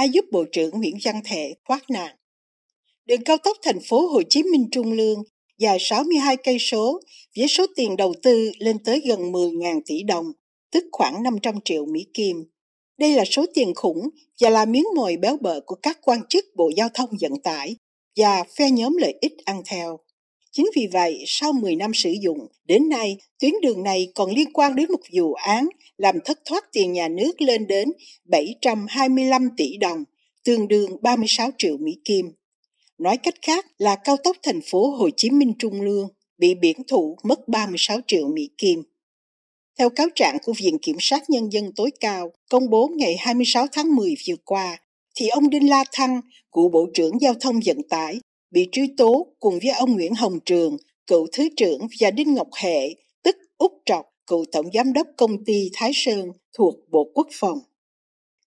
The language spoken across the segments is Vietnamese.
ai giúp Bộ trưởng Nguyễn Văn Thệ thoát nạn. Đường cao tốc thành phố Hồ Chí Minh Trung Lương dài 62 cây số với số tiền đầu tư lên tới gần 10.000 tỷ đồng, tức khoảng 500 triệu Mỹ Kim. Đây là số tiền khủng và là miếng mồi béo bở của các quan chức Bộ Giao thông Vận tải và phe nhóm lợi ích ăn theo. Chính vì vậy, sau 10 năm sử dụng, đến nay tuyến đường này còn liên quan đến một vụ án làm thất thoát tiền nhà nước lên đến 725 tỷ đồng, tương đương 36 triệu Mỹ Kim. Nói cách khác là cao tốc thành phố Hồ Chí Minh Trung Lương bị biển thủ mất 36 triệu Mỹ Kim. Theo cáo trạng của Viện Kiểm sát Nhân dân tối cao công bố ngày 26 tháng 10 vừa qua, thì ông Đinh La Thăng, cựu Bộ trưởng Giao thông Vận tải, bị truy tố cùng với ông Nguyễn Hồng Trường, cựu Thứ trưởng và Đinh Ngọc Hệ, tức Úc Trọc, cựu Tổng Giám đốc Công ty Thái Sơn thuộc Bộ Quốc phòng.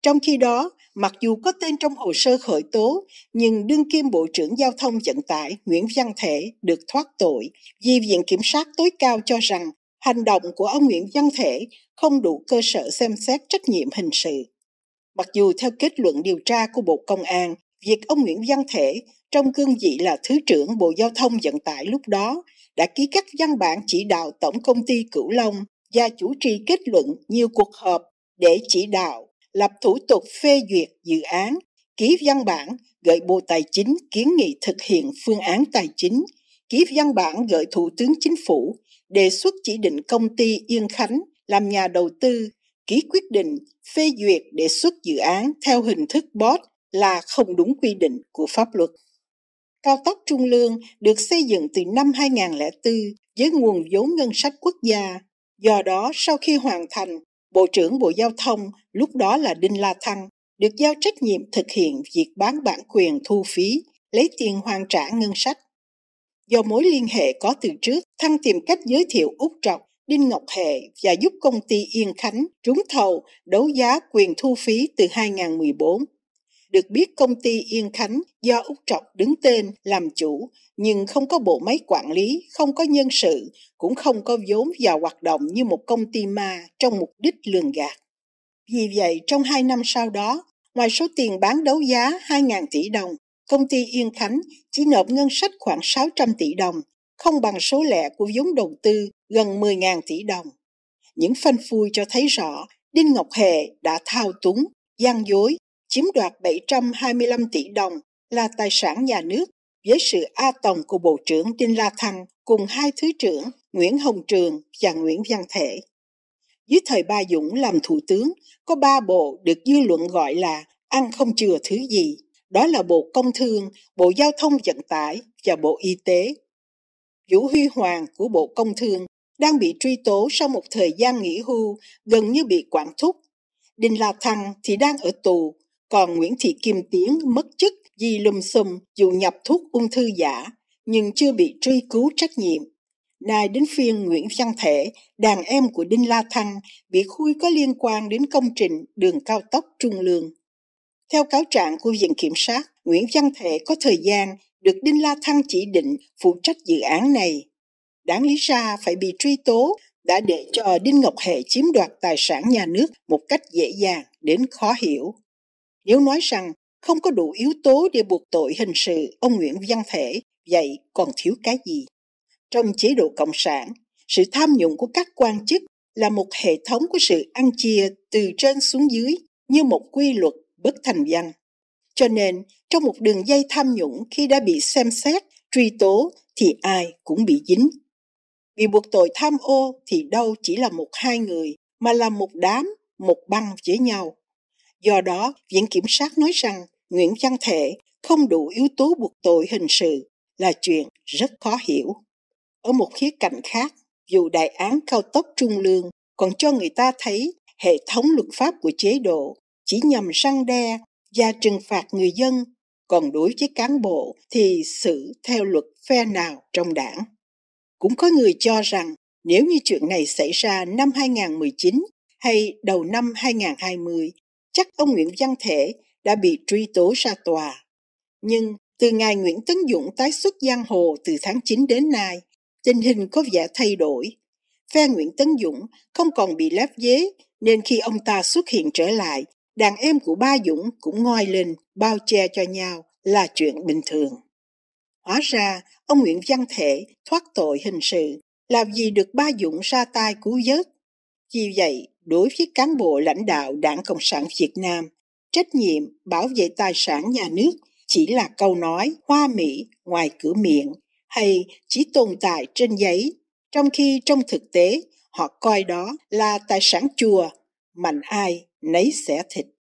Trong khi đó, mặc dù có tên trong hồ sơ khởi tố, nhưng đương kim Bộ trưởng Giao thông Vận tải Nguyễn Văn Thể được thoát tội vì Viện Kiểm sát tối cao cho rằng hành động của ông Nguyễn Văn Thể không đủ cơ sở xem xét trách nhiệm hình sự. Mặc dù theo kết luận điều tra của Bộ Công an, việc ông Nguyễn Văn Thể trong cương vị là Thứ trưởng Bộ Giao thông Vận tải lúc đó, đã ký các văn bản chỉ đạo Tổng Công ty Cửu Long và chủ trì kết luận nhiều cuộc họp để chỉ đạo lập thủ tục phê duyệt dự án, ký văn bản gửi Bộ Tài chính kiến nghị thực hiện phương án tài chính, ký văn bản gửi Thủ tướng Chính phủ đề xuất chỉ định công ty Yên Khánh làm nhà đầu tư, ký quyết định phê duyệt đề xuất dự án theo hình thức BOT là không đúng quy định của pháp luật. Cao tốc Trung Lương được xây dựng từ năm 2004 với nguồn vốn ngân sách quốc gia. Do đó, sau khi hoàn thành, Bộ trưởng Bộ Giao thông lúc đó là Đinh La Thăng được giao trách nhiệm thực hiện việc bán bản quyền thu phí, lấy tiền hoàn trả ngân sách. Do mối liên hệ có từ trước, Thăng tìm cách giới thiệu Úc Trọc, Đinh Ngọc Hệ và giúp công ty Yên Khánh trúng thầu đấu giá quyền thu phí từ 2014 được biết công ty Yên Khánh do Úc Trọc đứng tên làm chủ nhưng không có bộ máy quản lý, không có nhân sự, cũng không có vốn vào hoạt động như một công ty ma trong mục đích lường gạt. Vì vậy, trong hai năm sau đó, ngoài số tiền bán đấu giá 2.000 tỷ đồng, công ty Yên Khánh chỉ nộp ngân sách khoảng 600 tỷ đồng, không bằng số lẻ của vốn đầu tư gần 10.000 tỷ đồng. Những phanh phui cho thấy rõ Đinh Ngọc Hệ đã thao túng, gian dối chiếm đoạt 725 tỷ đồng là tài sản nhà nước với sự a tòng của Bộ trưởng Đinh La Thăng cùng hai Thứ trưởng Nguyễn Hồng Trường và Nguyễn Văn Thể. Dưới thời Ba Dũng làm Thủ tướng, có ba bộ được dư luận gọi là ăn không chừa thứ gì. Đó là Bộ Công Thương, Bộ Giao thông Vận tải và Bộ Y tế. Vũ Huy Hoàng của Bộ Công Thương đang bị truy tố sau một thời gian nghỉ hưu gần như bị quản thúc. Đinh La Thăng thì đang ở tù còn Nguyễn Thị Kim Tiến mất chức vì lùm xùm dù nhập thuốc ung thư giả nhưng chưa bị truy cứu trách nhiệm. Nay đến phiên Nguyễn Văn Thể, đàn em của Đinh La Thăng, bị khui có liên quan đến công trình đường cao tốc Trung Lương. Theo cáo trạng của Viện Kiểm sát, Nguyễn Văn Thể có thời gian được Đinh La Thăng chỉ định phụ trách dự án này. Đáng lý ra phải bị truy tố đã để cho Đinh Ngọc Hệ chiếm đoạt tài sản nhà nước một cách dễ dàng đến khó hiểu nếu nói rằng không có đủ yếu tố để buộc tội hình sự ông Nguyễn Văn Thể, vậy còn thiếu cái gì? Trong chế độ Cộng sản, sự tham nhũng của các quan chức là một hệ thống của sự ăn chia từ trên xuống dưới như một quy luật bất thành văn. Cho nên, trong một đường dây tham nhũng khi đã bị xem xét, truy tố thì ai cũng bị dính. Bị buộc tội tham ô thì đâu chỉ là một hai người, mà là một đám, một băng với nhau. Do đó, Viện Kiểm sát nói rằng Nguyễn Văn Thể không đủ yếu tố buộc tội hình sự là chuyện rất khó hiểu. Ở một khía cạnh khác, dù đại án cao tốc trung lương còn cho người ta thấy hệ thống luật pháp của chế độ chỉ nhằm răng đe và trừng phạt người dân, còn đối với cán bộ thì xử theo luật phe nào trong đảng. Cũng có người cho rằng nếu như chuyện này xảy ra năm 2019 hay đầu năm 2020 chắc ông Nguyễn Văn Thể đã bị truy tố ra tòa. Nhưng từ ngày Nguyễn Tấn Dũng tái xuất giang hồ từ tháng 9 đến nay, tình hình có vẻ thay đổi. Phe Nguyễn Tấn Dũng không còn bị lép dế nên khi ông ta xuất hiện trở lại, đàn em của ba Dũng cũng ngoi lên bao che cho nhau là chuyện bình thường. Hóa ra, ông Nguyễn Văn Thể thoát tội hình sự, là vì được ba Dũng ra tay cứu vớt. Vì vậy, đối với cán bộ lãnh đạo Đảng Cộng sản Việt Nam. Trách nhiệm bảo vệ tài sản nhà nước chỉ là câu nói hoa mỹ ngoài cửa miệng hay chỉ tồn tại trên giấy, trong khi trong thực tế họ coi đó là tài sản chùa, mạnh ai nấy xẻ thịt.